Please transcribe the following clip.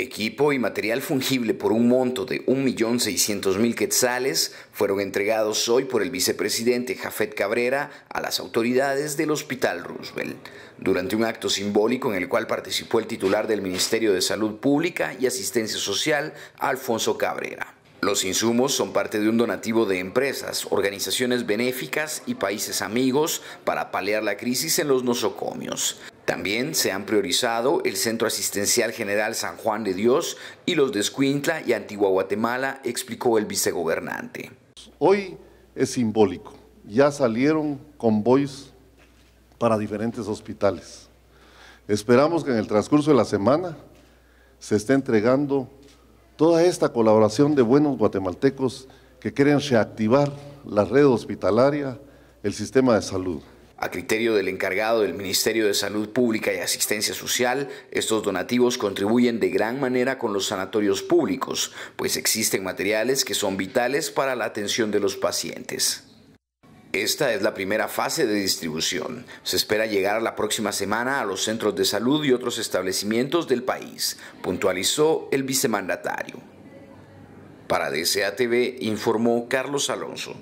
Equipo y material fungible por un monto de 1.600.000 quetzales fueron entregados hoy por el vicepresidente Jafet Cabrera a las autoridades del Hospital Roosevelt, durante un acto simbólico en el cual participó el titular del Ministerio de Salud Pública y Asistencia Social, Alfonso Cabrera. Los insumos son parte de un donativo de empresas, organizaciones benéficas y países amigos para paliar la crisis en los nosocomios. También se han priorizado el Centro Asistencial General San Juan de Dios y los de Escuintla y Antigua Guatemala, explicó el vicegobernante. Hoy es simbólico. Ya salieron convoys para diferentes hospitales. Esperamos que en el transcurso de la semana se esté entregando toda esta colaboración de buenos guatemaltecos que quieren reactivar la red hospitalaria, el sistema de salud. A criterio del encargado del Ministerio de Salud Pública y Asistencia Social, estos donativos contribuyen de gran manera con los sanatorios públicos, pues existen materiales que son vitales para la atención de los pacientes. Esta es la primera fase de distribución. Se espera llegar la próxima semana a los centros de salud y otros establecimientos del país, puntualizó el vicemandatario. Para DSATV informó Carlos Alonso.